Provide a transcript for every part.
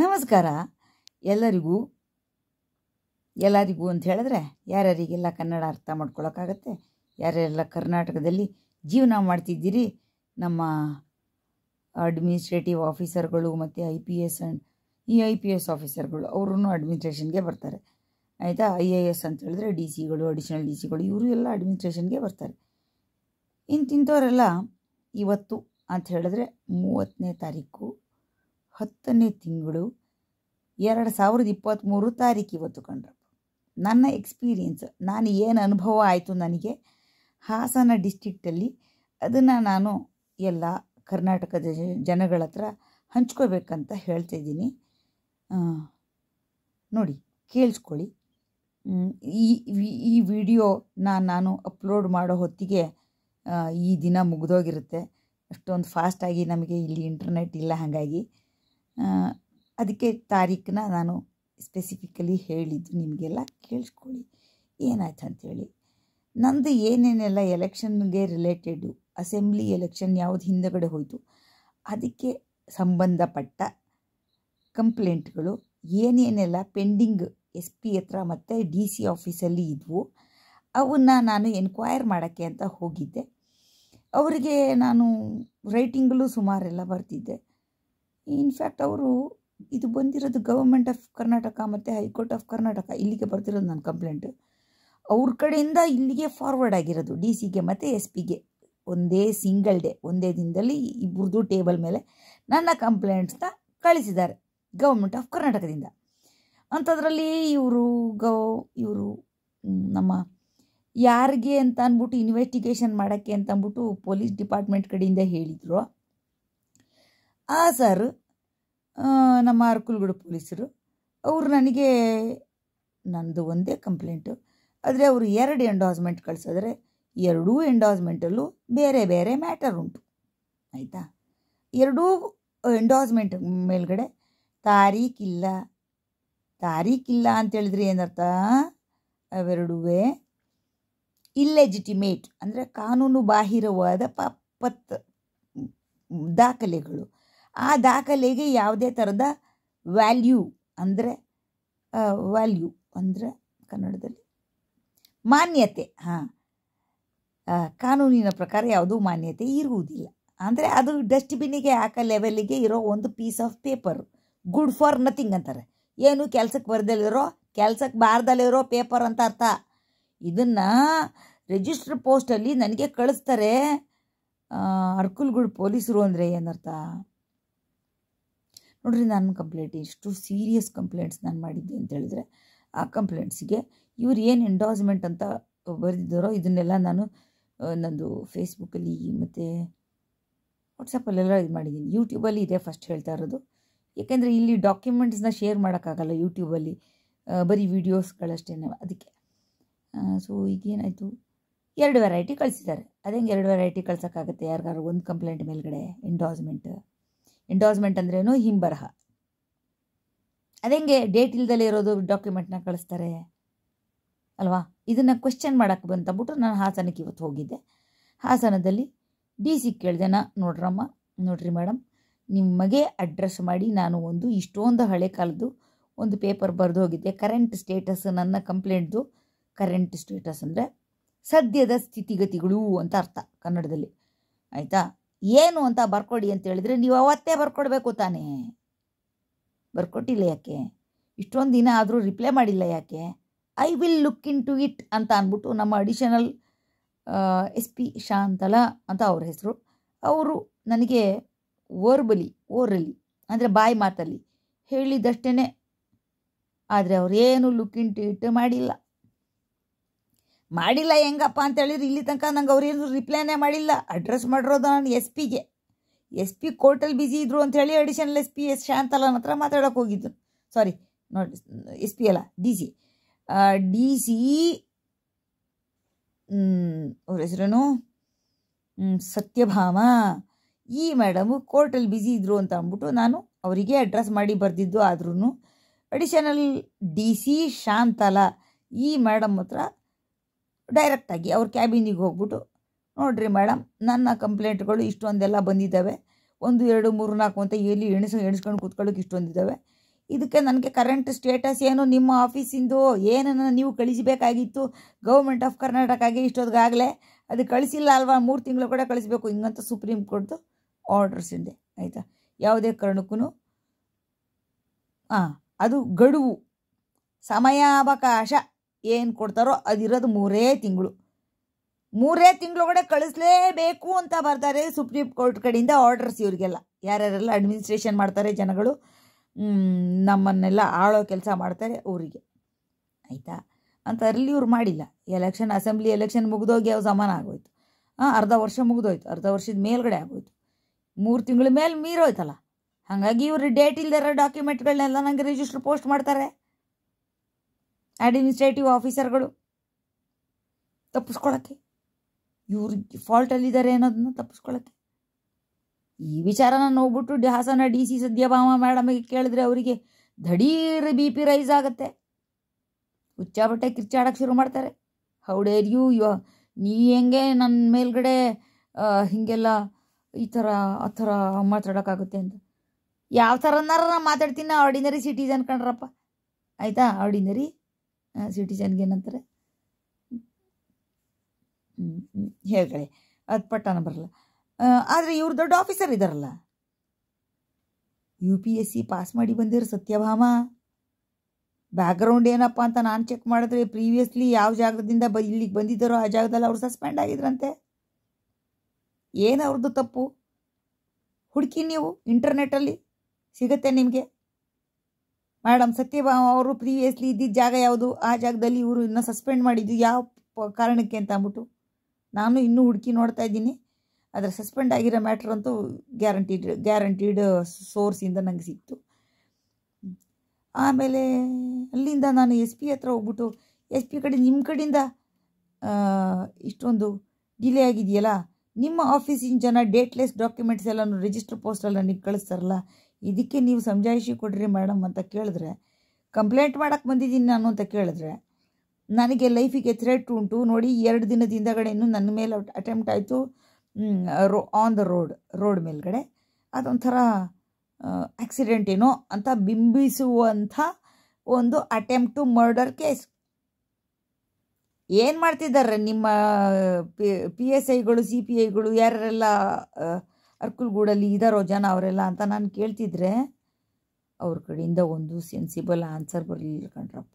ನಮಸ್ಕಾರ ಎಲ್ಲರಿಗೂ ಎಲ್ಲರಿಗೂ ಅಂತ ಹೇಳಿದ್ರೆ ಯಾರ್ಯಾರಿಗೆಲ್ಲ ಕನ್ನಡ ಅರ್ಥ ಮಾಡ್ಕೊಳ್ಳೋಕ್ಕಾಗತ್ತೆ ಯಾರ್ಯಾರೆಲ್ಲ ಕರ್ನಾಟಕದಲ್ಲಿ ಜೀವನ ಮಾಡ್ತಿದ್ದೀರಿ ನಮ್ಮ ಅಡ್ಮಿನಿಸ್ಟ್ರೇಟಿವ್ ಆಫೀಸರ್ಗಳು ಮತ್ತು ಐ ಪಿ ಎಸ್ ಆ್ಯಂಡ್ ಈ ಐ ಪಿ ಎಸ್ ಆಫೀಸರ್ಗಳು ಅವರೂ ಅಡ್ಮಿನಿಸ್ಟ್ರೇಷನ್ಗೆ ಬರ್ತಾರೆ ಆಯಿತಾ ಐ ಎ ಎಸ್ ಅಂತ ಹೇಳಿದ್ರೆ ಡಿ ಸಿಗಳು ಅಡಿಷನಲ್ ಡಿ ಸಿಗಳು ಇವರು ಎಲ್ಲ ಅಡ್ಮಿನಿಸ್ಟ್ರೇಷನ್ಗೆ ಬರ್ತಾರೆ ಇಂತಿಂಥವರೆಲ್ಲ ಇವತ್ತು ಅಂತ ಹೇಳಿದ್ರೆ ಮೂವತ್ತನೇ ತಾರೀಕು ಹತ್ತನೇ ತಿಂಗಳು ಎರಡು ಸಾವಿರದ ಇಪ್ಪತ್ತ್ಮೂರು ತಾರೀಕು ಇವತ್ತು ಕಂಡ್ರು ನನ್ನ ಎಕ್ಸ್ಪೀರಿಯೆನ್ಸ್ ನಾನು ಏನು ಅನುಭವ ಆಯಿತು ನನಗೆ ಹಾಸನ ಡಿಸ್ಟಿಕ್ಟಲ್ಲಿ ಅದನ್ನು ನಾನು ಎಲ್ಲ ಕರ್ನಾಟಕದ ಜನಗಳ ಹತ್ರ ಹಂಚ್ಕೋಬೇಕಂತ ಹೇಳ್ತಾಯಿದ್ದೀನಿ ನೋಡಿ ಕೇಳಿಸ್ಕೊಳ್ಳಿ ಈ ಈ ವಿಡಿಯೋನ ನಾನು ಅಪ್ಲೋಡ್ ಮಾಡೋ ಹೊತ್ತಿಗೆ ಈ ದಿನ ಮುಗಿದೋಗಿರುತ್ತೆ ಅಷ್ಟೊಂದು ಫಾಸ್ಟಾಗಿ ನಮಗೆ ಇಲ್ಲಿ ಇಂಟರ್ನೆಟ್ ಇಲ್ಲ ಹಾಗಾಗಿ ಅದಕ್ಕೆ ತಾರೀಖನ್ನ ನಾನು ಸ್ಪೆಸಿಫಿಕಲಿ ಹೇಳಿದ್ದು ನಿಮಗೆಲ್ಲ ಕೇಳಿಸ್ಕೊಳ್ಳಿ ಏನಾಯ್ತು ಅಂಥೇಳಿ ನಂದು ಏನೇನೆಲ್ಲ ಎಲೆಕ್ಷನ್ಗೆ ರಿಲೇಟೆಡು ಅಸೆಂಬ್ಲಿ ಎಲೆಕ್ಷನ್ ಯಾವುದು ಹಿಂದಗಡೆ ಹೋಯಿತು ಅದಕ್ಕೆ ಸಂಬಂಧಪಟ್ಟ ಕಂಪ್ಲೇಂಟ್ಗಳು ಏನೇನೆಲ್ಲ ಪೆಂಡಿಂಗ್ ಎಸ್ ಪಿ ಹತ್ರ ಮತ್ತು ಡಿ ಸಿ ಆಫೀಸಲ್ಲಿ ಇದ್ವು ಅವನ್ನ ನಾನು ಎನ್ಕ್ವೈರ್ ಮಾಡೋಕ್ಕೆ ಅಂತ ಹೋಗಿದ್ದೆ ಅವರಿಗೆ ನಾನು ರೈಟಿಂಗಲ್ಲೂ ಸುಮಾರೆಲ್ಲ ಬರ್ತಿದ್ದೆ ಇನ್ಫ್ಯಾಕ್ಟ್ ಅವರು ಇದು ಬಂದಿರೋದು ಗವರ್ಮೆಂಟ್ ಆಫ್ ಕರ್ನಾಟಕ ಮತ್ತು ಹೈಕೋರ್ಟ್ ಆಫ್ ಕರ್ನಾಟಕ ಇಲ್ಲಿಗೆ ಬರ್ತಿರೋದು ನನ್ನ ಕಂಪ್ಲೇಂಟ್ ಅವ್ರ ಕಡೆಯಿಂದ ಇಲ್ಲಿಗೆ ಫಾರ್ವರ್ಡ್ ಆಗಿರೋದು ಡಿ ಗೆ ಮತ್ತು ಎಸ್ ಪಿಗೆ ಒಂದೇ ಸಿಂಗಲ್ ಡೇ ಒಂದೇ ದಿನದಲ್ಲಿ ಇಬ್ಬರದು ಟೇಬಲ್ ಮೇಲೆ ನನ್ನ ಕಂಪ್ಲೇಂಟ್ಸ್ನ ಕಳಿಸಿದ್ದಾರೆ ಗೌರ್ಮೆಂಟ್ ಆಫ್ ಕರ್ನಾಟಕದಿಂದ ಅಂಥದ್ರಲ್ಲಿ ಇವರು ಗೌ ಇವರು ನಮ್ಮ ಯಾರಿಗೆ ಅಂತ ಅಂದ್ಬಿಟ್ಟು ಇನ್ವೆಸ್ಟಿಗೇಷನ್ ಮಾಡೋಕ್ಕೆ ಅಂತ ಅಂದ್ಬಿಟ್ಟು ಪೊಲೀಸ್ ಡಿಪಾರ್ಟ್ಮೆಂಟ್ ಕಡೆಯಿಂದ ಹೇಳಿದ್ರು ಆ ಸಾರು ನಮ್ಮ ಅರ್ಕುಲ್ಗೂಡು ಪೊಲೀಸರು ಅವರು ನನಗೆ ನನ್ನದು ಒಂದೇ ಕಂಪ್ಲೇಂಟು ಆದರೆ ಅವರು ಎರಡು ಎಂಡೋಸ್ಮೆಂಟ್ ಕಳಿಸಿದ್ರೆ ಎರಡೂ ಎಂಡಾಸ್ಮೆಂಟಲ್ಲೂ ಬೇರೆ ಬೇರೆ ಮ್ಯಾಟರ್ ಉಂಟು ಆಯಿತಾ ಎರಡೂ ಎಂಡಾಸ್ಮೆಂಟ್ ಮೇಲ್ಗಡೆ ತಾರೀಕಿಲ್ಲ ತಾರೀಕಿಲ್ಲ ಅಂತೇಳಿದ್ರೆ ಏನರ್ಥ ಅವೆರಡೂ ಇಲ್ಲೆಜಿಟಿಮೇಟ್ ಅಂದರೆ ಕಾನೂನು ಬಾಹಿರವಾದ ಪತ್ ದಾಖಲೆಗಳು ಆ ದಾಖಲೆಗೆ ಯಾವುದೇ ಥರದ ವ್ಯಾಲ್ಯೂ ಅಂದರೆ ವ್ಯಾಲ್ಯೂ ಅಂದರೆ ಕನ್ನಡದಲ್ಲಿ ಮಾನ್ಯತೆ ಹಾಂ ಕಾನೂನಿನ ಪ್ರಕಾರ ಯಾವುದೂ ಮಾನ್ಯತೆ ಇರುವುದಿಲ್ಲ ಅಂದರೆ ಅದು ಡಸ್ಟ್ಬಿನ್ನಿಗೆ ಹಾಕೋ ಲೆವೆಲ್ಲಿಗೆ ಇರೋ ಒಂದು piece of paper good for nothing ಅಂತಾರೆ ಏನು ಕೆಲಸಕ್ಕೆ ಬರ್ದಲ್ಲಿರೋ ಕೆಲಸಕ್ಕೆ ಬಾರ್ದಲ್ಲಿರೋ ಪೇಪರ್ ಅಂತ ಅರ್ಥ ಇದನ್ನು ರಿಜಿಸ್ಟರ್ ಪೋಸ್ಟಲ್ಲಿ ನನಗೆ ಕಳಿಸ್ತಾರೆ ಅರ್ಕುಲ್ಗುಡ್ ಪೊಲೀಸರು ಅಂದರೆ ಏನರ್ಥ ನೋಡ್ರಿ ನನ್ನ ಕಂಪ್ಲೇಂಟ್ ಇಷ್ಟು ಸೀರಿಯಸ್ ಕಂಪ್ಲೇಂಟ್ಸ್ ನಾನು ಮಾಡಿದ್ದೆ ಅಂತ ಹೇಳಿದ್ರೆ ಆ ಕಂಪ್ಲೇಂಟ್ಸಿಗೆ ಇವ್ರು ಏನು ಎಂಡೋಸ್ಮೆಂಟ್ ಅಂತ ಬರೆದಿದ್ದಾರೋ ಇದನ್ನೆಲ್ಲ ನಾನು ನಂದು ಫೇಸ್ಬುಕ್ಕಲ್ಲಿ ಮತ್ತು ವಾಟ್ಸಪ್ಪಲ್ಲೆಲ್ಲ ಇದು ಮಾಡಿದ್ದೀನಿ ಯೂಟ್ಯೂಬಲ್ಲಿ ಇದೆ ಫಸ್ಟ್ ಹೇಳ್ತಾ ಇರೋದು ಏಕೆಂದರೆ ಇಲ್ಲಿ ಡಾಕ್ಯುಮೆಂಟ್ಸ್ನ ಶೇರ್ ಮಾಡೋಕ್ಕಾಗಲ್ಲ ಯೂಟ್ಯೂಬಲ್ಲಿ ಬರೀ ವೀಡಿಯೋಸ್ಗಳಷ್ಟೇ ಅದಕ್ಕೆ ಸೊ ಈಗೇನಾಯಿತು ಎರಡು ವೆರೈಟಿ ಕಳಿಸಿದ್ದಾರೆ ಅದೇ ಎರಡು ವೆರೈಟಿ ಕಳ್ಸೋಕ್ಕಾಗುತ್ತೆ ಯಾರಿಗಾದ್ರು ಒಂದು ಕಂಪ್ಲೇಂಟ್ ಮೇಲ್ಗಡೆ ಎಂಡೋಸ್ಮೆಂಟ್ ಎಂಡೋಸ್ಮೆಂಟ್ ಅಂದ್ರೇನು ಹಿಂಬರಹ ಅದೆಂಗೆ ಡೇಟ್ ಇಲ್ದಲ್ಲಿ ಇರೋದು ಡಾಕ್ಯುಮೆಂಟ್ನ ಕಳಿಸ್ತಾರೆ ಅಲ್ವಾ ಇದನ್ನು ಕ್ವೆಶ್ಚನ್ ಮಾಡೋಕ್ಕೆ ಬಂತಂದ್ಬಿಟ್ಟು ನಾನು ಹಾಸನಕ್ಕೆ ಇವತ್ತು ಹೋಗಿದ್ದೆ ಹಾಸನದಲ್ಲಿ ಡಿ ಸಿ ಕೇಳಿದೆ ನಾ ನೋಡ್ರಮ್ಮ ನೋಡ್ರಿ ಮೇಡಮ್ ನಿಮಗೆ ಅಡ್ರೆಸ್ ಮಾಡಿ ನಾನು ಒಂದು ಇಷ್ಟೊಂದು ಹಳೆ ಕಾಲದ್ದು ಒಂದು ಪೇಪರ್ ಬರೆದು ಹೋಗಿದ್ದೆ ಕರೆಂಟ್ ಸ್ಟೇಟಸ್ ನನ್ನ ಕಂಪ್ಲೇಂಟ್ದು ಕರೆಂಟ್ ಸ್ಟೇಟಸ್ ಅಂದರೆ ಸದ್ಯದ ಸ್ಥಿತಿಗತಿಗಳು ಅಂತ ಅರ್ಥ ಕನ್ನಡದಲ್ಲಿ ಆಯಿತಾ ಏನು ಅಂತ ಬರ್ಕೊಡಿ ಅಂತ ಹೇಳಿದರೆ ನೀವು ಅವತ್ತೇ ಬರ್ಕೊಡ್ಬೇಕು ತಾನೇ ಬರ್ಕೊಟ್ಟಿಲ್ಲ ಯಾಕೆ ಇಷ್ಟೊಂದು ದಿನ ಆದರೂ ರಿಪ್ಲೈ ಮಾಡಿಲ್ಲ ಯಾಕೆ I will look into it ಅಂತ ಅಂದ್ಬಿಟ್ಟು ನಮ್ಮ ಅಡಿಷನಲ್ ಎಸ್ ಪಿ ಶಾಂತಲ ಅಂತ ಅವ್ರ ಹೆಸರು ಅವರು ನನಗೆ ಓರ್ಬಲಿ ಓರಲಿ ಅಂದರೆ ಬಾಯಿ ಮಾತಲ್ಲಿ ಹೇಳಿದಷ್ಟೇ ಆದರೆ ಅವರೇನು ಲುಕ್ ಇನ್ ಟು ಇಟ್ ಮಾಡಿಲ್ಲ ಮಾಡಿಲ್ಲ ಹೆಂಗಪ್ಪ ಅಂತೇಳಿದ್ರೆ ಇಲ್ಲಿ ತನಕ ನಂಗೆ ಅವ್ರೇನು ರಿಪ್ಲೈನೇ ಮಾಡಿಲ್ಲ ಅಡ್ರೆಸ್ ಮಾಡಿರೋದು ನಾನು ಎಸ್ ಪಿಗೆ ಎಸ್ ಪಿ ಕೋರ್ಟಲ್ಲಿ ಬಿಸಿ ಇದ್ರು ಅಂತೇಳಿ ಅಡಿಷನಲ್ ಎಸ್ ಪಿ ಎಸ್ ಶಾಂತಲನ ಹತ್ರ ಮಾತಾಡೋಕೆ ಹೋಗಿದ್ದು ಸಾರಿ ನೋಡಿ ಎಸ್ ಪಿ ಅಲ್ಲ ಡಿ ಸಿ ಡಿ ಸಿ ಅವ್ರ ಹೆಸರೇನು ಸತ್ಯಭಾಮ ಈ ಮೇಡಮು ಕೋರ್ಟಲ್ಲಿ ಬಿಜಿ ಇದ್ರು ಅಂತ ಅಂದ್ಬಿಟ್ಟು ನಾನು ಅವರಿಗೆ ಅಡ್ರೆಸ್ ಮಾಡಿ ಬರೆದಿದ್ದು ಆದ್ರೂ ಅಡಿಷನಲ್ ಡಿ ಸಿ ಶಾಂತಲ ಈ ಮೇಡಮ್ ಹತ್ರ ಡೈರೆಕ್ಟಾಗಿ ಅವ್ರ ಕ್ಯಾಬಿನಿಗೆ ಹೋಗ್ಬಿಟ್ಟು ನೋಡಿರಿ ಮೇಡಮ್ ನನ್ನ ಕಂಪ್ಲೇಂಟ್ಗಳು ಇಷ್ಟೊಂದೆಲ್ಲ ಬಂದಿದ್ದಾವೆ ಒಂದು ಎರಡು ಮೂರು ನಾಲ್ಕು ಅಂತ ಎಲ್ಲಿ ಎಣಿಸ್ ಎಣಿಸ್ಕೊಂಡು ಕೂತ್ಕೊಳ್ಳೋಕೆ ಇಷ್ಟೊಂದಿದ್ದಾವೆ ಇದಕ್ಕೆ ನನಗೆ ಕರೆಂಟ್ ಸ್ಟೇಟಸ್ ಏನು ನಿಮ್ಮ ಆಫೀಸಿಂದು ಏನನ್ನು ನೀವು ಕಳಿಸಬೇಕಾಗಿತ್ತು ಗೌರ್ಮೆಂಟ್ ಆಫ್ ಕರ್ನಾಟಕಗೆ ಇಷ್ಟೊದಾಗಲೇ ಅದು ಕಳಿಸಿಲ್ಲ ಅಲ್ವಾ ಮೂರು ತಿಂಗಳು ಕೂಡ ಕಳಿಸ್ಬೇಕು ಹಿಂಗಂತ ಸುಪ್ರೀಂ ಕೋರ್ಟ್ದು ಆರ್ಡರ್ಸ್ ಇದೆ ಆಯಿತಾ ಯಾವುದೇ ಕಾರಣಕ್ಕೂ ಹಾಂ ಅದು ಗಡುವು ಸಮಯಾವಕಾಶ ಏನು ಕೊಡ್ತಾರೋ ಅದಿರೋದು ಮೂರೇ ತಿಂಗಳು ಮೂರೇ ತಿಂಗಳೊಳಗಡೆ ಕಳಿಸ್ಲೇಬೇಕು ಅಂತ ಬರ್ತಾರೆ ಸುಪ್ರೀಂ ಕೋರ್ಟ್ ಕಡೆಯಿಂದ ಆರ್ಡರ್ಸ್ ಇವರಿಗೆಲ್ಲ ಯಾರ್ಯಾರೆಲ್ಲ ಅಡ್ಮಿನಿಸ್ಟ್ರೇಷನ್ ಮಾಡ್ತಾರೆ ಜನಗಳು ನಮ್ಮನ್ನೆಲ್ಲ ಆಳೋ ಕೆಲಸ ಮಾಡ್ತಾರೆ ಅವರಿಗೆ ಆಯಿತಾ ಅಂತ ಅರ್ಲಿ ಇವ್ರು ಮಾಡಿಲ್ಲ ಎಲೆಕ್ಷನ್ ಅಸೆಂಬ್ಲಿ ಎಲೆಕ್ಷನ್ ಮುಗಿದೋಗಿ ಯಾವ ಸಮಾನ ಆಗೋಯ್ತು ಹಾಂ ಅರ್ಧ ವರ್ಷ ಮುಗಿದೋಯ್ತು ಅರ್ಧ ವರ್ಷದ ಮೇಲ್ಗಡೆ ಆಗೋಯ್ತು ಮೂರು ತಿಂಗಳ ಮೇಲೆ ಮೀರೋಯ್ತಲ್ಲ ಹಾಗಾಗಿ ಇವರು ಡೇಟ್ ಇಲ್ದಿರೋ ಡಾಕ್ಯುಮೆಂಟ್ಗಳನ್ನೆಲ್ಲ ನನಗೆ ರಿಜಿಸ್ಟ್ರ್ ಪೋಸ್ಟ್ ಮಾಡ್ತಾರೆ ಅಡ್ಮಿನಿಸ್ಟ್ರೇಟಿವ್ ಆಫೀಸರ್ಗಳು ತಪ್ಪಿಸ್ಕೊಳಕ್ಕೆ ಇವ್ರು ಫಾಲ್ಟಲ್ಲಿದ್ದಾರೆ ಅನ್ನೋದನ್ನ ತಪ್ಪಿಸ್ಕೊಳಕ್ಕೆ ಈ ವಿಚಾರನ ನೋಡ್ಬಿಟ್ಟು ಹಾಸನ ಡಿ ಸಿ ಸದ್ಯಭಾಮ ಮೇಡಮ್ಗೆ ಕೇಳಿದ್ರೆ ಅವರಿಗೆ ದಡೀರ್ ಬಿ ಪಿ ರೈಸ್ ಆಗುತ್ತೆ ಹುಚ್ಚಾಬಟ್ಟೆ ಬಟ್ಟೆ ಕಿರ್ಚಾಡಕ್ಕೆ ಶುರು ಮಾಡ್ತಾರೆ ಹೌಡೇರ್ ಯು ನೀ ಹೆಂಗೆ ನನ್ನ ಮೇಲ್ಗಡೆ ಹೀಗೆಲ್ಲ ಈ ಥರ ಆ ಥರ ಮಾತಾಡೋಕ್ಕಾಗುತ್ತೆ ಅಂತ ಯಾವ ಥರನಾರ ಮಾತಾಡ್ತೀನಿ ನಾ ಆರ್ಡಿನರಿ ಸಿಟಿಸನ್ ಕಣ್ರಪ್ಪ ಆಯಿತಾ ಆರ್ಡಿನರಿ ಸಿಟಿಜನ್ಗೆ ಏನಂತಾರೆ ಹೇಳಿ ಅದು ಪಟ್ಟನ ಬರಲ್ಲ ಆದರೆ ಇವ್ರು ದೊಡ್ಡ ಆಫೀಸರ್ ಇದ್ದಾರಲ್ಲ U P S C pass ಮಾಡಿ ಬಂದಿರೋ ಸತ್ಯಭಾಮ ಬ್ಯಾಕ್ಗ್ರೌಂಡ್ ಏನಪ್ಪ ಅಂತ ನಾನು ಚೆಕ್ ಮಾಡಿದ್ರೆ ಪ್ರೀವಿಯಸ್ಲಿ ಯಾವ ಜಾಗದಿಂದ ಬ ಇಲ್ಲಿಗೆ ಬಂದಿದ್ದಾರೋ ಆ ಜಾಗದಲ್ಲಿ ಅವ್ರು ಸಸ್ಪೆಂಡ್ ಆಗಿದ್ರಂತೆ ಏನು ಅವ್ರದ್ದು ತಪ್ಪು ಹುಡುಕಿ ನೀವು ಇಂಟರ್ನೆಟ್ಟಲ್ಲಿ ಸಿಗುತ್ತೆ ನಿಮಗೆ ಮೇಡಮ್ ಸತ್ಯಭಾಮ ಅವರು ಪ್ರೀವಿಯಸ್ಲಿ ಇದ್ದಿದ್ದ ಜಾಗ ಯಾವುದು ಆ ಜಾಗದಲ್ಲಿ ಇವರು ಇನ್ನೂ ಸಸ್ಪೆಂಡ್ ಮಾಡಿದ್ದು ಯಾವ ಕಾರಣಕ್ಕೆ ಅಂತ ಅಂದ್ಬಿಟ್ಟು ನಾನು ಇನ್ನೂ ಹುಡುಕಿ ನೋಡ್ತಾ ಇದ್ದೀನಿ ಅದರ ಸಸ್ಪೆಂಡ್ ಆಗಿರೋ ಮ್ಯಾಟ್ರ್ ಅಂತೂ ಗ್ಯಾರಂಟಿಡ್ ಗ್ಯಾರಂಟೀಡ್ ಸೋರ್ಸಿಂದ ನನಗೆ ಸಿಕ್ತು ಆಮೇಲೆ ಅಲ್ಲಿಂದ ನಾನು ಎಸ್ ಪಿ ಹತ್ರ ಹೋಗ್ಬಿಟ್ಟು ಎಸ್ ಪಿ ಕಡೆ ನಿಮ್ಮ ಕಡೆಯಿಂದ ಇಷ್ಟೊಂದು ಡಿಲೇ ಆಗಿದೆಯಲ್ಲ ನಿಮ್ಮ ಆಫೀಸಿನ ಜನ ಡೇಟ್ಲೆಸ್ ಡಾಕ್ಯುಮೆಂಟ್ಸ್ ಎಲ್ಲನೂ ರಿಜಿಸ್ಟರ್ ಪೋಸ್ಟಲ್ಲಿ ನನಗೆ ಕಳಿಸ್ತಾರಲ್ಲ ಇದಕ್ಕೆ ನೀವು ಸಂಜಾಯಿಸಿ ಕೊಡ್ರಿ ಮೇಡಮ್ ಅಂತ ಕೇಳಿದ್ರೆ ಕಂಪ್ಲೇಂಟ್ ಮಾಡಕ್ಕೆ ಬಂದಿದ್ದೀನಿ ನಾನು ಅಂತ ಕೇಳಿದ್ರೆ ನನಗೆ ಲೈಫಿಗೆ ಥ್ರೆಟ್ ಉಂಟು ನೋಡಿ ಎರಡು ದಿನದ ನನ್ನ ಮೇಲೆ ಅಟೆಂಪ್ಟ್ ಆಯಿತು row on the road road ಮೇಲ್ಗಡೆ ಅದೊಂಥರ ಆಕ್ಸಿಡೆಂಟ್ ಏನೋ ಅಂತ ಬಿಂಬಿಸುವಂಥ ಒಂದು ಅಟೆಂಪ್ಟು ಮರ್ಡರ್ ಕೇಸ್ ಏನು ಮಾಡ್ತಿದ್ದಾರೆ ನಿಮ್ಮ ಪಿ ಎಸ್ ಐಗಳು ಸಿ ಪಿ ಐಗಳು ಯಾರೆಲ್ಲ ಅರ್ಕುಲ್ಗೂಡಲ್ಲಿ ಇದ್ದಾರೋ ಜನ ಅವರೆಲ್ಲ ಅಂತ ನಾನು ಕೇಳ್ತಿದ್ರೆ ಅವ್ರ ಕಡೆಯಿಂದ ಒಂದು ಸೆನ್ಸಿಬಲ್ ಆನ್ಸರ್ ಬರಲಿಲ್ಲ ಕಣ್ರಪ್ಪ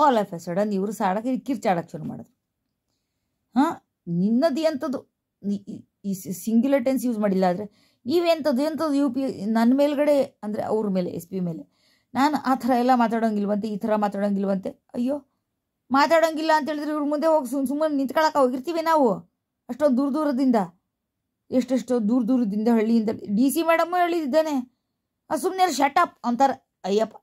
ಆಲ್ ಆಫ್ ಎ ಸಡನ್ ಇವರು ಸಾಡಕ್ಕೆ ಕಿರ್ಚಾಡಕ್ಕೆ ಶುರು ಮಾಡಿದ್ರು ಹಾಂ ನಿನ್ನದು ಎಂಥದ್ದು ಈ ಸಿಂಗ್ಯುಲರ್ ಟೆನ್ಸ್ ಯೂಸ್ ಮಾಡಿಲ್ಲ ಆದರೆ ನೀವೆಂಥದ್ದು ಎಂಥದ್ದು ಯು ಪಿ ನನ್ನ ಮೇಲ್ಗಡೆ ಅಂದರೆ ಅವ್ರ ಮೇಲೆ ಎಸ್ ಪಿ ಮೇಲೆ ನಾನು ಆ ಥರ ಎಲ್ಲ ಮಾತಾಡೋಂಗಿಲ್ವಂತೆ ಈ ಥರ ಮಾತಾಡೋಂಗಿಲ್ವಂತೆ ಅಯ್ಯೋ ಮಾತಾಡೋಂಗಿಲ್ಲ ಅಂತ ಹೇಳಿದ್ರೆ ಇವ್ರ ಮುಂದೆ ಹೋಗಿ ಸುಮ್ಮನೆ ನಿಂತ್ಕೊಳಕ್ಕೆ ಹೋಗಿರ್ತೀವಿ ನಾವು ಅಷ್ಟೊಂದು ದೂರ ದೂರದಿಂದ ಎಷ್ಟೆಷ್ಟೋ ದೂರ ದೂರದಿಂದ ಹಳ್ಳಿಯಿಂದ ಡಿ ಸಿ ಮೇಡಮ್ಮು ಹೇಳಿದ್ದಾನೆ ಸುಮ್ಮನೆ ಶಟ್ ಅಪ್ ಅಂತಾರೆ ಅಯ್ಯಪ್ಪ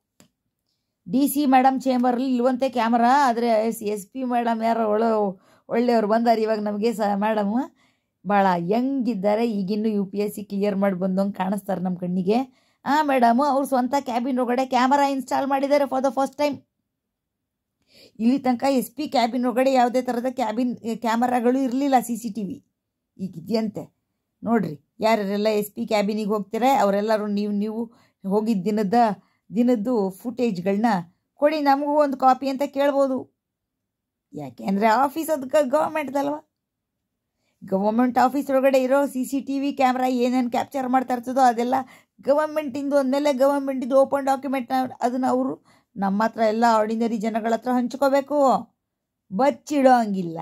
ಡಿ ಸಿ ಮೇಡಮ್ ಚೇಂಬರಲ್ಲಿ ಇಲ್ವಂತೆ ಕ್ಯಾಮ್ರಾ ಆದರೆ ಎಸ್ ಎಸ್ ಪಿ ಮೇಡಮ್ ಯಾರು ಒಳ ಒಳ್ಳೆಯವ್ರು ಬಂದಾರೆ ಇವಾಗ ನಮಗೆ ಸ ಮೇಡಮ್ ಭಾಳ ಹೆಂಗಿದ್ದಾರೆ ಈಗಿನ್ನೂ U P S C clear ಮಾಡಿ ಬಂದಂಗೆ ಕಾಣಿಸ್ತಾರೆ ನಮ್ಮ ಕಣ್ಣಿಗೆ ಹಾಂ ಮೇಡಮ್ ಅವ್ರ ಸ್ವಂತ ಕ್ಯಾಬಿನ್ ಒಳಗಡೆ ಕ್ಯಾಮರಾ ಇನ್ಸ್ಟಾಲ್ ಮಾಡಿದ್ದಾರೆ ಫಾರ್ ದ ಫಸ್ಟ್ ಟೈಮ್ ಇಲ್ಲಿ ತನಕ ಎಸ್ ಪಿ ಕ್ಯಾಬಿನ್ ಒಳಗಡೆ ಯಾವುದೇ ಥರದ ಕ್ಯಾಬಿನ್ ಕ್ಯಾಮರಾಗಳು ಇರಲಿಲ್ಲ ಸಿ ಸಿ ಟಿ ವಿ ಈಗಿದೆಯಂತೆ ನೋಡಿರಿ ಯಾರ್ಯಾರೆಲ್ಲ ಎಸ್ ಪಿ ಕ್ಯಾಬಿನಿಗೆ ಹೋಗ್ತೀರಾ ಅವರೆಲ್ಲರೂ ನೀವು ನೀವು ಹೋಗಿದ್ದ ದಿನದ ದಿನದ್ದು ಫುಟೇಜ್ಗಳನ್ನ ಕೊಡಿ ನಮಗೂ ಒಂದು ಕಾಪಿ ಅಂತ ಕೇಳ್ಬೋದು ಅಂದರೆ ಆಫೀಸ್ ಅದಕ್ಕೆ ಗೌರ್ಮೆಂಟ್ದಲ್ವ ಗವರ್ಮೆಂಟ್ ಆಫೀಸ್ ಒಳಗಡೆ ಇರೋ C C T V camera ಏನೇನು ಕ್ಯಾಪ್ಚರ್ ಮಾಡ್ತಾ ಇರ್ತದೋ ಅದೆಲ್ಲ ಗವರ್ಮೆಂಟಿಂದು ಅಂದಮೇಲೆ ಗವರ್ಮೆಂಟಿಂದು ಓಪನ್ ಡಾಕ್ಯುಮೆಂಟ್ನ ಅದನ್ನು ಅವರು ನಮ್ಮ ಹತ್ರ ಎಲ್ಲ ಆರ್ಡಿನರಿ ಜನಗಳ ಹತ್ರ ಹಂಚ್ಕೋಬೇಕು ಬಚ್ಚಿಡೋ ಹಂಗಿಲ್ಲ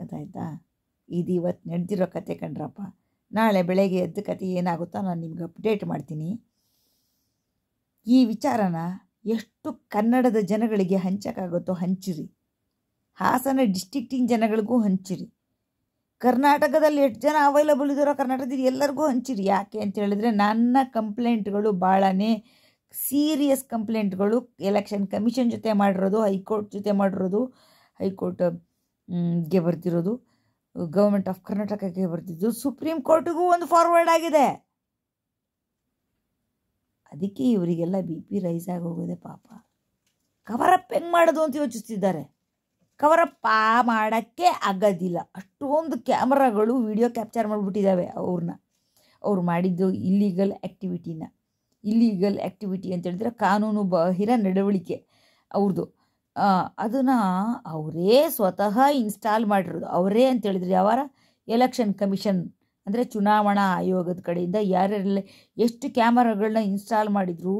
ಗೊತ್ತಾಯ್ತಾ ಇದು ಇವತ್ತು ನಡೆದಿರೋ ಕತೆ ಕಣ್ರಪ್ಪ ನಾಳೆ ಬೆಳಗ್ಗೆ ಎದ್ದ ಕತೆ ಏನಾಗುತ್ತೋ ನಾನು ನಿಮ್ಗೆ ಅಪ್ಡೇಟ್ ಮಾಡ್ತೀನಿ ಈ ವಿಚಾರನ ಎಷ್ಟು ಕನ್ನಡದ ಜನಗಳಿಗೆ ಹಂಚೋಕ್ಕಾಗುತ್ತೋ ಹಂಚಿರಿ ಹಾಸನ ಡಿಸ್ಟಿಕ್ಟಿನ ಜನಗಳಿಗೂ ಹಂಚಿರಿ ಕರ್ನಾಟಕದಲ್ಲಿ ಎಷ್ಟು ಜನ ಅವೈಲಬಲ್ ಇದ್ದಾರೋ ಕರ್ನಾಟಕದಲ್ಲಿ ಎಲ್ಲರಿಗೂ ಹಂಚಿರಿ ಯಾಕೆ ಅಂತ ಹೇಳಿದ್ರೆ ನನ್ನ ಕಂಪ್ಲೇಂಟ್ಗಳು ಭಾಳನೇ ಸೀರಿಯಸ್ ಕಂಪ್ಲೇಂಟ್ಗಳು ಎಲೆಕ್ಷನ್ ಕಮಿಷನ್ ಜೊತೆ ಮಾಡಿರೋದು ಹೈಕೋರ್ಟ್ ಜೊತೆ ಮಾಡಿರೋದು ಹೈಕೋರ್ಟ್ಗೆ ಬರ್ತಿರೋದು ಗೌರ್ಮೆಂಟ್ ಆಫ್ ಕರ್ನಾಟಕಕ್ಕೆ ಬರ್ತಿದ್ದು ಸುಪ್ರೀಂ ಕೋರ್ಟಿಗೂ ಒಂದು ಫಾರ್ವರ್ಡ್ ಆಗಿದೆ ಅದಕ್ಕೆ ಇವರಿಗೆಲ್ಲ ಬಿ ಪಿ ರೈಸ್ ಆಗಿ ಹೋಗಿದೆ ಪಾಪ ಕವರಪ್ ಹೆಂಗೆ ಮಾಡೋದು ಅಂತ ಯೋಚಿಸ್ತಿದ್ದಾರೆ ಕವರಪ್ಪ ಮಾಡೋಕ್ಕೆ ಆಗೋದಿಲ್ಲ ಅಷ್ಟೊಂದು ಕ್ಯಾಮ್ರಾಗಳು ವಿಡಿಯೋ ಕ್ಯಾಪ್ಚರ್ ಮಾಡಿಬಿಟ್ಟಿದ್ದಾವೆ ಅವ್ರನ್ನ ಅವ್ರು ಮಾಡಿದ್ದು ಇಲ್ಲೀಗಲ್ ಆ್ಯಕ್ಟಿವಿಟಿನ ಇಲ್ಲೀಗಲ್ ಆ್ಯಕ್ಟಿವಿಟಿ ಅಂತ ಹೇಳಿದ್ರೆ ಕಾನೂನು ಬಾಹಿರ ನಡವಳಿಕೆ ಅವ್ರದ್ದು ಅದನ್ನು ಅವರೇ ಸ್ವತಃ ಇನ್ಸ್ಟಾಲ್ ಮಾಡಿರೋದು ಅವರೇ ಹೇಳಿದ್ರು ಯಾವಾರ ಎಲೆಕ್ಷನ್ ಕಮಿಷನ್ ಅಂದರೆ ಚುನಾವಣಾ ಆಯೋಗದ ಕಡೆಯಿಂದ ಯಾರ್ಯಾರಲ್ಲಿ ಎಷ್ಟು ಕ್ಯಾಮರಾಗಳನ್ನ ಇನ್ಸ್ಟಾಲ್ ಮಾಡಿದ್ರು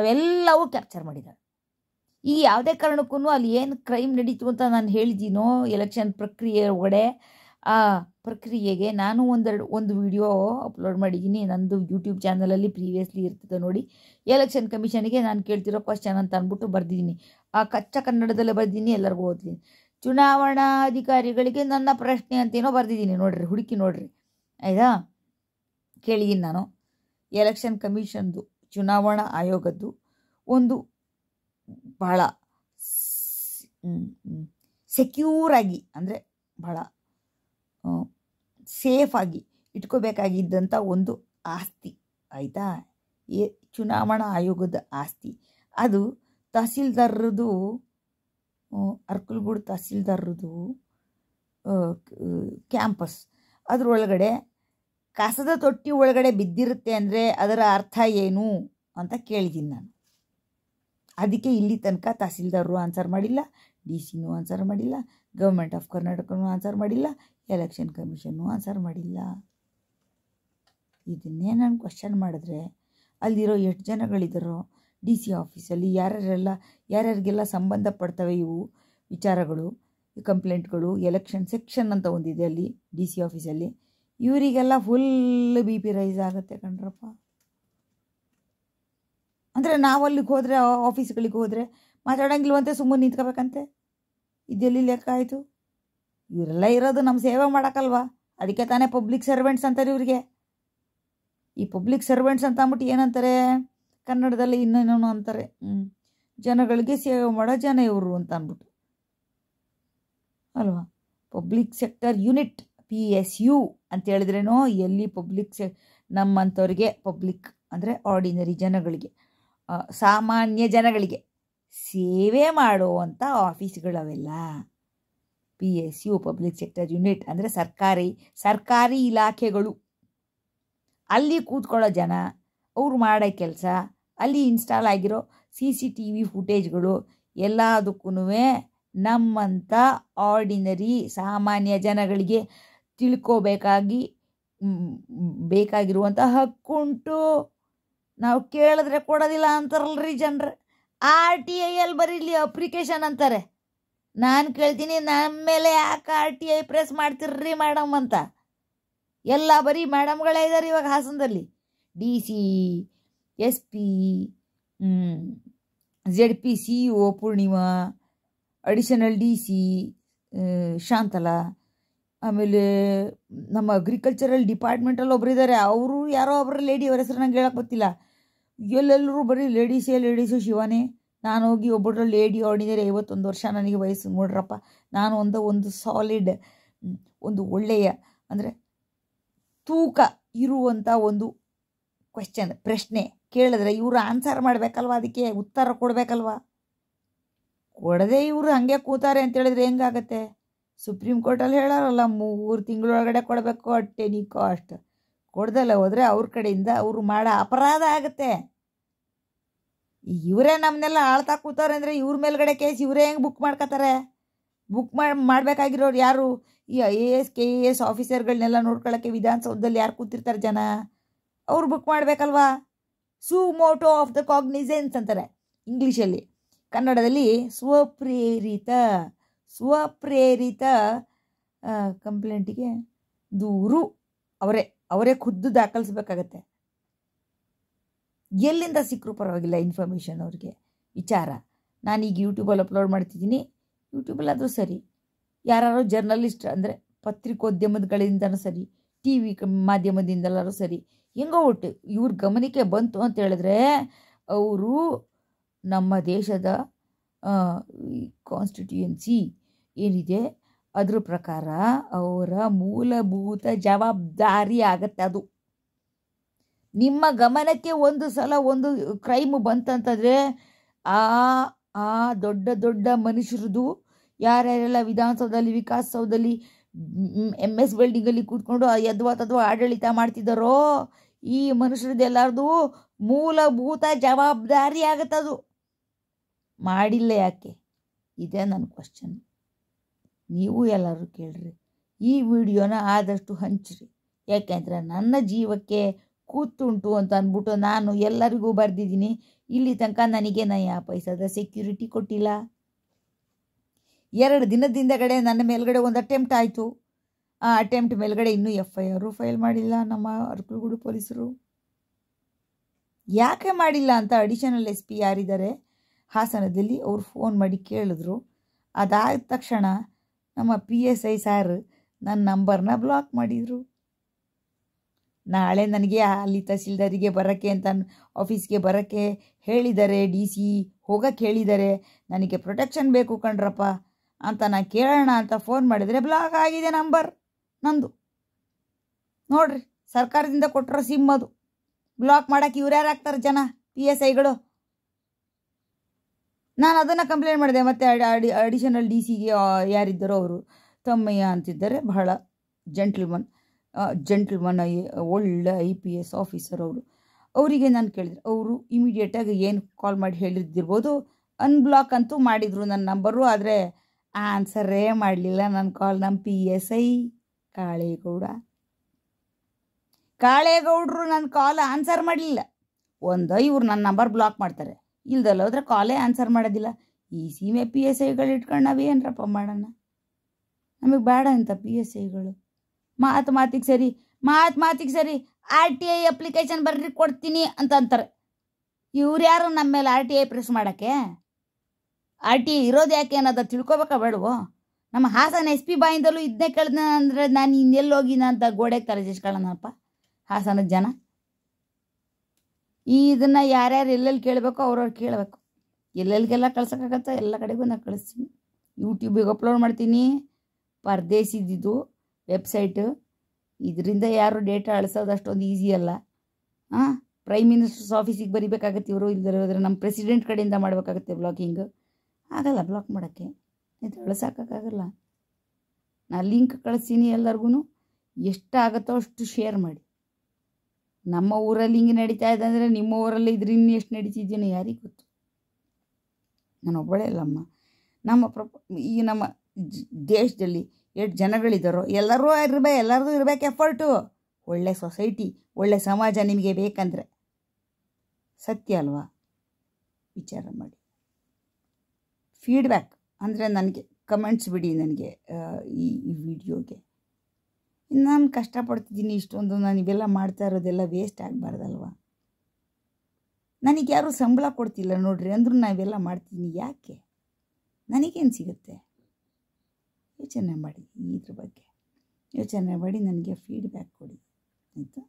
ಅವೆಲ್ಲವೂ ಕ್ಯಾಪ್ಚರ್ ಮಾಡಿದ್ದಾರೆ ಈ ಯಾವುದೇ ಕಾರಣಕ್ಕೂ ಅಲ್ಲಿ ಏನು ಕ್ರೈಮ್ ನಡೀತು ಅಂತ ನಾನು ಹೇಳಿದ್ದೀನೋ ಎಲೆಕ್ಷನ್ ಪ್ರಕ್ರಿಯೆ ಒಡೆ ಆ ಪ್ರಕ್ರಿಯೆಗೆ ನಾನು ಒಂದೆರಡು ಒಂದು ವಿಡಿಯೋ ಅಪ್ಲೋಡ್ ಮಾಡಿದ್ದೀನಿ ನಂದು ಯೂಟ್ಯೂಬ್ ಚಾನಲಲ್ಲಿ ಪ್ರೀವಿಯಸ್ಲಿ ಇರ್ತದೆ ನೋಡಿ ಎಲೆಕ್ಷನ್ ಕಮಿಷನ್ಗೆ ನಾನು ಕೇಳ್ತಿರೋ ಕ್ವಶನ್ ಅಂತ ಅಂದ್ಬಿಟ್ಟು ಬರೆದಿದ್ದೀನಿ ಆ ಕಚ್ಚ ಕನ್ನಡದಲ್ಲೇ ಬರೆದಿದ್ದೀನಿ ಎಲ್ಲರಿಗೂ ಓದ್ತೀನಿ ಚುನಾವಣಾಧಿಕಾರಿಗಳಿಗೆ ನನ್ನ ಪ್ರಶ್ನೆ ಅಂತೇನೋ ಬರೆದಿದ್ದೀನಿ ನೋಡ್ರಿ ಹುಡುಕಿ ನೋಡ್ರಿ ಆಯ್ತಾ ಕೇಳಿದ್ದೀನಿ ನಾನು ಎಲೆಕ್ಷನ್ ಕಮಿಷನ್ದು ಚುನಾವಣಾ ಆಯೋಗದ್ದು ಒಂದು ಬಹಳ ಸೆಕ್ಯೂರ್ ಆಗಿ ಅಂದರೆ ಬಹಳ ಸೇಫಾಗಿ ಇಟ್ಕೋಬೇಕಾಗಿದ್ದಂಥ ಒಂದು ಆಸ್ತಿ ಆಯಿತಾ ಎ ಚುನಾವಣಾ ಆಯೋಗದ ಆಸ್ತಿ ಅದು ತಹಸೀಲ್ದಾರರದು ಅರ್ಕಲ್ಗೂಡು ತಹಸೀಲ್ದಾರರದು ಕ್ಯಾಂಪಸ್ ಅದರೊಳಗಡೆ ಕಸದ ತೊಟ್ಟಿ ಒಳಗಡೆ ಬಿದ್ದಿರುತ್ತೆ ಅಂದರೆ ಅದರ ಅರ್ಥ ಏನು ಅಂತ ಕೇಳಿದ್ದೀನಿ ನಾನು ಅದಕ್ಕೆ ಇಲ್ಲಿ ತನಕ ತಹಸೀಲ್ದಾರರು ಆನ್ಸರ್ ಮಾಡಿಲ್ಲ ಡಿ ಸಿನೂ ಆನ್ಸರ್ ಮಾಡಿಲ್ಲ ಗೌರ್ಮೆಂಟ್ ಆಫ್ ಕರ್ನಾಟಕನೂ ಆನ್ಸರ್ ಮಾಡಿಲ್ಲ ಎಲೆಕ್ಷನ್ ಕಮಿಷನ್ನೂ ಆನ್ಸರ್ ಮಾಡಿಲ್ಲ ಇದನ್ನೇ ನಾನು ಕ್ವಶನ್ ಮಾಡಿದ್ರೆ ಅಲ್ಲಿರೋ ಎಷ್ಟು ಜನಗಳಿದ್ದಾರೋ ಡಿ ಸಿ ಆಫೀಸಲ್ಲಿ ಯಾರ್ಯಾರೆಲ್ಲ ಯಾರ್ಯಾರಿಗೆಲ್ಲ ಸಂಬಂಧಪಡ್ತವೆ ಇವು ವಿಚಾರಗಳು ಕಂಪ್ಲೇಂಟ್ಗಳು ಎಲೆಕ್ಷನ್ ಸೆಕ್ಷನ್ ಅಂತ ಒಂದಿದೆ ಅಲ್ಲಿ ಡಿ ಸಿ ಆಫೀಸಲ್ಲಿ ಇವರಿಗೆಲ್ಲ ಫುಲ್ ಬಿ ಪಿ ರೈಸ್ ಆಗುತ್ತೆ ಕಣ್ರಪ್ಪ ಅಂದರೆ ನಾವಲ್ಲಿಗೆ ಅಲ್ಲಿಗೆ ಹೋದರೆ ಆಫೀಸ್ಗಳಿಗೆ ಹೋದರೆ ಮಾತಾಡೋಂಗಿಲ್ವಂತೆ ಸುಮ್ಮನೆ ನಿಂತ್ಕೋಬೇಕಂತೆ ಇದೆಲ್ಲಿ ಲೆಕ್ಕ ಆಯಿತು ಇವರೆಲ್ಲ ಇರೋದು ನಮ್ಮ ಸೇವೆ ಮಾಡೋಕ್ಕಲ್ವಾ ಅದಕ್ಕೆ ತಾನೇ ಪಬ್ಲಿಕ್ ಸರ್ವೆಂಟ್ಸ್ ಅಂತಾರೆ ಇವರಿಗೆ ಈ ಪಬ್ಲಿಕ್ ಸರ್ವೆಂಟ್ಸ್ ಅಂತ ಅಂದ್ಬಿಟ್ಟು ಏನಂತಾರೆ ಕನ್ನಡದಲ್ಲಿ ಇನ್ನೇನೇನು ಅಂತಾರೆ ಜನಗಳಿಗೆ ಸೇವೆ ಮಾಡೋ ಜನ ಇವರು ಅಂತ ಅಂದ್ಬಿಟ್ಟು ಅಲ್ವಾ public sector unit P S U ಅಂತ ಹೇಳಿದ್ರೇನು ಎಲ್ಲಿ ಪಬ್ಲಿಕ್ ಸೆ ನಮ್ಮಂಥವ್ರಿಗೆ ಪಬ್ಲಿಕ್ ಅಂದರೆ ಆರ್ಡಿನರಿ ಜನಗಳಿಗೆ ಸಾಮಾನ್ಯ ಜನಗಳಿಗೆ ಸೇವೆ ಮಾಡುವಂಥ ಆಫೀಸ್ಗಳವೆಲ್ಲ P S U public sector unit ಅಂದರೆ ಸರ್ಕಾರಿ ಸರ್ಕಾರಿ ಇಲಾಖೆಗಳು ಅಲ್ಲಿ ಕೂತ್ಕೊಳ್ಳೋ ಜನ ಅವ್ರು ಮಾಡೋ ಕೆಲಸ ಅಲ್ಲಿ ಇನ್ಸ್ಟಾಲ್ ಆಗಿರೋ ಸಿ ಸಿ ಟಿ ವಿ ಫುಟೇಜ್ಗಳು ಎಲ್ಲದಕ್ಕೂ ನಮ್ಮಂಥ ಆರ್ಡಿನರಿ ಸಾಮಾನ್ಯ ಜನಗಳಿಗೆ ತಿಳ್ಕೋಬೇಕಾಗಿ ಬೇಕಾಗಿರುವಂಥ ಹಕ್ಕುಂಟು ನಾವು ಕೇಳಿದ್ರೆ ಕೊಡೋದಿಲ್ಲ ಅಂತಾರಲ್ರಿ ಜನರು ಆರ್ ಟಿ ಐ ಅಲ್ಲಿ ಬರೀಲಿ ಅಪ್ಲಿಕೇಶನ್ ಅಂತಾರೆ ನಾನು ಕೇಳ್ತೀನಿ ನಮ್ಮ ಮೇಲೆ ಯಾಕೆ ಆರ್ ಟಿ ಐ ಪ್ರೆಸ್ ಮಾಡ್ತಿರ್ರಿ ಮೇಡಮ್ ಅಂತ ಎಲ್ಲ ಬರೀ ಮೇಡಮ್ಗಳೇ ಇದ್ದಾರೆ ಇವಾಗ ಹಾಸನದಲ್ಲಿ D C S P Z P C O Purnima additional D C Shantala ಆಮೇಲೆ ನಮ್ಮ ಅಗ್ರಿಕಲ್ಚರಲ್ ಡಿಪಾರ್ಟ್ಮೆಂಟಲ್ಲಿ ಒಬ್ಬರಿದ್ದಾರೆ ಅವರು ಯಾರೋ ಒಬ್ಬರು ಲೇಡಿ ಅವರ ಹೆಸರು ನಂಗೆ ಹೇಳಕ್ಕೆ ಗೊತ್ತಿಲ್ಲ ಎಲ್ಲೆಲ್ಲರೂ ಬರೀ ಲೇಡೀಸೇ ಲೇಡೀಸು ಶಿವನೇ ನಾನು ಹೋಗಿ ಒಬ್ಬರು ಲೇಡಿ ಆಡಿದರೆ ಐವತ್ತೊಂದು ವರ್ಷ ನನಗೆ ವಯಸ್ಸು ನೋಡ್ರಪ್ಪ ನಾನು ಒಂದು ಒಂದು ಸಾಲಿಡ್ ಒಂದು ಒಳ್ಳೆಯ ಅಂದರೆ ತೂಕ ಇರುವಂಥ ಒಂದು ಕ್ವೆಶ್ಚನ್ ಪ್ರಶ್ನೆ ಕೇಳಿದ್ರೆ ಇವರು ಆನ್ಸರ್ ಮಾಡಬೇಕಲ್ವ ಅದಕ್ಕೆ ಉತ್ತರ ಕೊಡಬೇಕಲ್ವಾ ಕೊಡದೆ ಇವರು ಹಾಗೆ ಕೂತಾರೆ ಅಂತೇಳಿದ್ರೆ ಹೆಂಗಾಗತ್ತೆ ಸುಪ್ರೀಂ ಕೋರ್ಟಲ್ಲಿ ಹೇಳಾರಲ್ಲ ಮೂರು ತಿಂಗಳೊಳಗಡೆ ಕೊಡಬೇಕು ನೀ ಕಾಸ್ಟ್ ಕೊಡ್ದಲ್ಲ ಹೋದರೆ ಅವ್ರ ಕಡೆಯಿಂದ ಅವರು ಮಾಡೋ ಅಪರಾಧ ಆಗುತ್ತೆ ಇವರೇ ನಮ್ಮನ್ನೆಲ್ಲ ಆಳ್ತಾ ಕೂತವ್ರೆ ಅಂದರೆ ಇವ್ರ ಮೇಲ್ಗಡೆ ಕೇಸ್ ಇವರೇ ಹೆಂಗೆ ಬುಕ್ ಮಾಡ್ಕೋತಾರೆ ಬುಕ್ ಮಾಡಿ ಮಾಡಬೇಕಾಗಿರೋರು ಯಾರು ಈ I A S K A S ಆಫೀಸರ್ಗಳನ್ನೆಲ್ಲ ನೋಡ್ಕೊಳ್ಳೋಕ್ಕೆ ವಿಧಾನಸೌಧದಲ್ಲಿ ಯಾರು ಕೂತಿರ್ತಾರೆ ಜನ ಅವ್ರು ಬುಕ್ ಮಾಡಬೇಕಲ್ವಾ suo motu of the cognisance ಅಂತಾರೆ ಇಂಗ್ಲೀಷಲ್ಲಿ ಕನ್ನಡದಲ್ಲಿ ಸ್ವಪ್ರೇರಿತ ಸ್ವಪ್ರೇರಿತ ಕಂಪ್ಲೇಂಟಿಗೆ ದೂರು ಅವರೇ ಅವರೇ ಖುದ್ದು ದಾಖಲಿಸ್ಬೇಕಾಗತ್ತೆ ಎಲ್ಲಿಂದ ಸಿಕ್ಕರೂ ಪರವಾಗಿಲ್ಲ ಇನ್ಫಾರ್ಮೇಷನ್ ಅವ್ರಿಗೆ ವಿಚಾರ ನಾನೀಗ ಯೂಟ್ಯೂಬಲ್ಲಿ ಅಪ್ಲೋಡ್ ಮಾಡ್ತಿದ್ದೀನಿ ಯೂಟ್ಯೂಬಲ್ಲಾದರೂ ಸರಿ ಯಾರು ಜರ್ನಲಿಸ್ಟ್ ಅಂದರೆ ಪತ್ರಿಕೋದ್ಯಮದಗಳಿಂದಲೂ ಸರಿ ಟಿ ವಿ ಮಾಧ್ಯಮದಿಂದಲೂ ಸರಿ ಹೆಂಗೋ ಒಟ್ಟು ಇವ್ರ ಗಮನಕ್ಕೆ ಬಂತು ಅಂತ ಹೇಳಿದ್ರೆ ಅವರು ನಮ್ಮ ದೇಶದ ಕಾನ್ಸ್ಟಿಟ್ಯೂಯನ್ಸಿ ಏನಿದೆ ಅದ್ರ ಪ್ರಕಾರ ಅವರ ಮೂಲಭೂತ ಜವಾಬ್ದಾರಿ ಆಗತ್ತೆ ಅದು ನಿಮ್ಮ ಗಮನಕ್ಕೆ ಒಂದು ಸಲ ಒಂದು ಕ್ರೈಮ್ ಬಂತಂತಂದರೆ ಆ ಆ ದೊಡ್ಡ ದೊಡ್ಡ ಮನುಷ್ಯರದು ಯಾರ್ಯಾರೆಲ್ಲ ವಿಧಾನಸೌಧದಲ್ಲಿ ವಿಕಾಸಸೌಧದಲ್ಲಿ ಎಮ್ ಎಸ್ ಬಿಲ್ಡಿಂಗಲ್ಲಿ ಕೂತ್ಕೊಂಡು ಯದ್ವಾ ತದ್ವಾ ಆಡಳಿತ ಮಾಡ್ತಿದ್ದಾರೋ ಈ ಮನುಷ್ಯರದ್ದೆಲ್ಲರದು ಮೂಲಭೂತ ಜವಾಬ್ದಾರಿ ಆಗತ್ತದು ಮಾಡಿಲ್ಲ ಯಾಕೆ ಇದೇ ನನ್ನ ಕ್ವಶನ್ ನೀವು ಎಲ್ಲರೂ ಕೇಳ್ರಿ ಈ ವಿಡಿಯೋನ ಆದಷ್ಟು ಹಂಚ್ರಿ ಯಾಕೆಂದರೆ ನನ್ನ ಜೀವಕ್ಕೆ ಕೂತುಂಟು ಅಂತ ಅಂದ್ಬಿಟ್ಟು ನಾನು ಎಲ್ಲರಿಗೂ ಬರೆದಿದ್ದೀನಿ ಇಲ್ಲಿ ತನಕ ನನಗೆ ನಯ ಪೈಸದ ಸೆಕ್ಯೂರಿಟಿ ಕೊಟ್ಟಿಲ್ಲ ಎರಡು ದಿನದಿಂದ ಕಡೆ ನನ್ನ ಮೇಲ್ಗಡೆ ಒಂದು ಅಟೆಂಪ್ಟ್ ಆಯಿತು ಆ ಅಟೆಂಪ್ಟ್ ಮೇಲ್ಗಡೆ ಇನ್ನೂ ಎಫ್ ಐ ಆರು ಫೈಲ್ ಮಾಡಿಲ್ಲ ನಮ್ಮ ಅರ್ಕುಳ್ಗುಡು ಪೊಲೀಸರು ಯಾಕೆ ಮಾಡಿಲ್ಲ ಅಂತ ಅಡಿಷನಲ್ ಎಸ್ ಪಿ ಯಾರಿದ್ದಾರೆ ಹಾಸನದಲ್ಲಿ ಅವರು ಫೋನ್ ಮಾಡಿ ಕೇಳಿದ್ರು ಅದಾದ ತಕ್ಷಣ ನಮ್ಮ ಪಿ ಎಸ್ ಐ ಸಾರ್ ನನ್ನ ನಂಬರ್ನ ಬ್ಲಾಕ್ ಮಾಡಿದರು ನಾಳೆ ನನಗೆ ಅಲ್ಲಿ ತಹಸೀಲ್ದಾರಿಗೆ ಬರೋಕ್ಕೆ ಅಂತ ಆಫೀಸ್ಗೆ ಬರೋಕ್ಕೆ ಹೇಳಿದ್ದಾರೆ ಡಿ ಸಿ ಹೋಗಕ್ಕೆ ಹೇಳಿದ್ದಾರೆ ನನಗೆ ಪ್ರೊಟೆಕ್ಷನ್ ಬೇಕು ಕಣ್ರಪ್ಪ ಅಂತ ನಾನು ಕೇಳೋಣ ಅಂತ ಫೋನ್ ಮಾಡಿದರೆ ಬ್ಲಾಕ್ ಆಗಿದೆ ನಂಬರ್ ನಂದು ನೋಡ್ರಿ ಸರ್ಕಾರದಿಂದ ಕೊಟ್ಟಿರೋ ಸಿಮ್ ಅದು ಬ್ಲಾಕ್ ಮಾಡೋಕ್ಕೆ ಇವ್ರು ಯಾರು ಆಗ್ತಾರೆ ಜನ ಪಿ ಎಸ್ ಐಗಳು ನಾನು ಅದನ್ನು ಕಂಪ್ಲೇಂಟ್ ಮಾಡಿದೆ ಮತ್ತು ಅಡಿ ಅಡಿಷನಲ್ ಡಿ ಸಿಗೆ ಯಾರಿದ್ದರೋ ಅವರು ತಮ್ಮಯ್ಯ ಅಂತಿದ್ದಾರೆ ಬಹಳ ಜೆಂಟ್ಲ್ಮನ್ ಜೆಂಟ್ಲ್ಮನ್ ಐ ಒಳ್ಳೆ ಐ ಪಿ ಎಸ್ ಆಫೀಸರ್ ಅವರು ಅವರಿಗೆ ನಾನು ಕೇಳಿದೆ ಅವರು ಇಮಿಡಿಯೇಟಾಗಿ ಏನು ಕಾಲ್ ಮಾಡಿ ಹೇಳಿದ್ದಿರ್ಬೋದು ಅನ್ಬ್ಲಾಕ್ ಅಂತೂ ಮಾಡಿದರು ನನ್ನ ನಂಬರು ಆದರೆ ಆನ್ಸರೇ ಮಾಡಲಿಲ್ಲ ನನ್ನ ಕಾಲ್ ನಮ್ಮ ಪಿ ಎಸ್ ಐ ಕಾಳೇಗೌಡ ಕಾಳೇಗೌಡರು ನನ್ನ ಕಾಲ್ ಆನ್ಸರ್ ಮಾಡಲಿಲ್ಲ ಒಂದು ಇವರು ನನ್ನ ನಂಬರ್ ಬ್ಲಾಕ್ ಮಾಡ್ತಾರೆ ಇಲ್ದಲ್ಲ ಹೋದ್ರೆ ಕಾಲೇ ಆನ್ಸರ್ ಮಾಡೋದಿಲ್ಲ ಈ ಸೀಮೆ ಪಿ ಎಸ್ ಐಗಳು ಇಟ್ಕೊಂಡು ನಾವು ಏನರಪ್ಪ ಮಾಡೋಣ ನಮಗೆ ಬೇಡ ಅಂತ ಪಿ ಎಸ್ ಐಗಳು ಮಾತು ಮಾತಿಗೆ ಸರಿ ಮಾತು ಮಾತಿಗೆ ಸರಿ ಆರ್ ಟಿ ಐ ಅಪ್ಲಿಕೇಶನ್ ಬರ್ರಿ ಕೊಡ್ತೀನಿ ಅಂತ ಅಂತಾರೆ ಇವ್ರು ಯಾರು ನಮ್ಮ ಮೇಲೆ ಆರ್ ಟಿ ಐ ಪ್ರೆಸ್ ಮಾಡೋಕ್ಕೆ ಆರ್ ಟಿ ಐ ಇರೋದು ಯಾಕೆ ಅನ್ನೋದು ತಿಳ್ಕೊಬೇಕಾ ಬೇಡವೋ ನಮ್ಮ ಹಾಸನ ಎಸ್ ಪಿ ಬಾಯಿಂದಲೂ ಇದನ್ನೇ ಕೇಳ್ದೆ ಅಂದರೆ ನಾನು ಇನ್ನೆಲ್ಲೋಗಿನ ಅಂತ ಗೋಡೆಗೆ ತರಜಿಸ್ಕೊಳ್ಳೋಣಪ್ಪ ಹಾಸನದ ಜನ ಈ ಇದನ್ನು ಯಾರ್ಯಾರು ಎಲ್ಲೆಲ್ಲಿ ಕೇಳಬೇಕು ಅವ್ರವ್ರು ಕೇಳಬೇಕು ಎಲ್ಲೆಲ್ಲಿಗೆಲ್ಲ ಕಳ್ಸೋಕ್ಕಾಗತ್ತ ಎಲ್ಲ ಕಡೆಗೂ ನಾನು ಕಳಿಸ್ತೀನಿ ಯೂಟ್ಯೂಬಿಗೆ ಅಪ್ಲೋಡ್ ಮಾಡ್ತೀನಿ ಪರದೇಶಿದ್ದು ವೆಬ್ಸೈಟ್ ಇದರಿಂದ ಯಾರು ಡೇಟಾ ಅಳಿಸೋದು ಅಷ್ಟೊಂದು ಈಸಿ ಅಲ್ಲ ಹಾಂ ಪ್ರೈಮ್ ಮಿನಿಸ್ಟರ್ಸ್ ಆಫೀಸಿಗೆ ಬರಿಬೇಕಾಗತ್ತೆ ಇವರು ಇಲ್ಲದಿರೋದ್ರೆ ನಮ್ಮ ಪ್ರೆಸಿಡೆಂಟ್ ಕಡೆಯಿಂದ ಮಾಡಬೇಕಾಗತ್ತೆ ಬ್ಲಾಗಿಂಗ್ ಆಗಲ್ಲ ಬ್ಲಾಕ್ ಮಾಡೋಕ್ಕೆ ಇದು ಅಳಿಸೋಕ್ಕಾಗಲ್ಲ ನಾನು ಲಿಂಕ್ ಕಳಿಸ್ತೀನಿ ಎಲ್ಲರಿಗೂ ಎಷ್ಟಾಗತ್ತೋ ಅಷ್ಟು ಶೇರ್ ಮಾಡಿ ನಮ್ಮ ಊರಲ್ಲಿ ಹಿಂಗೆ ನಡೀತಾ ಇದೆ ಅಂದರೆ ನಿಮ್ಮ ಊರಲ್ಲಿ ಇದ್ರ ಎಷ್ಟು ನಡೀತಿದ್ದೀನೋ ಯಾರಿಗೆ ಗೊತ್ತು ನಾನು ಒಬ್ಬಳೇ ಅಲ್ಲಮ್ಮ ನಮ್ಮ ಪ್ರ ಈ ನಮ್ಮ ದೇಶದಲ್ಲಿ ಎಷ್ಟು ಜನಗಳಿದ್ದಾರೋ ಎಲ್ಲರೂ ಇರಬೇಕು ಎಲ್ಲರದ್ದು ಇರಬೇಕು ಎಫರ್ಟು ಒಳ್ಳೆ ಸೊಸೈಟಿ ಒಳ್ಳೆ ಸಮಾಜ ನಿಮಗೆ ಬೇಕಂದರೆ ಸತ್ಯ ಅಲ್ವಾ ವಿಚಾರ ಮಾಡಿ ಫೀಡ್ಬ್ಯಾಕ್ ಅಂದರೆ ನನಗೆ ಕಮೆಂಟ್ಸ್ ಬಿಡಿ ನನಗೆ ಈ ವಿಡಿಯೋಗೆ ನಾನು ಕಷ್ಟಪಡ್ತಿದ್ದೀನಿ ಇಷ್ಟೊಂದು ನಾನು ಇವೆಲ್ಲ ಮಾಡ್ತಾ ಇರೋದೆಲ್ಲ ವೇಸ್ಟ್ ಆಗಬಾರ್ದಲ್ವ ನನಗೆ ಯಾರೂ ಸಂಬಳ ಕೊಡ್ತಿಲ್ಲ ನೋಡ್ರಿ ಅಂದರೂ ನಾವೆಲ್ಲ ಮಾಡ್ತೀನಿ ಯಾಕೆ ನನಗೇನು ಸಿಗುತ್ತೆ ಯೋಚನೆ ಮಾಡಿ ಇದ್ರ ಬಗ್ಗೆ ಯೋಚನೆ ಮಾಡಿ ನನಗೆ ಫೀಡ್ಬ್ಯಾಕ್ ಕೊಡಿ ಆಯಿತು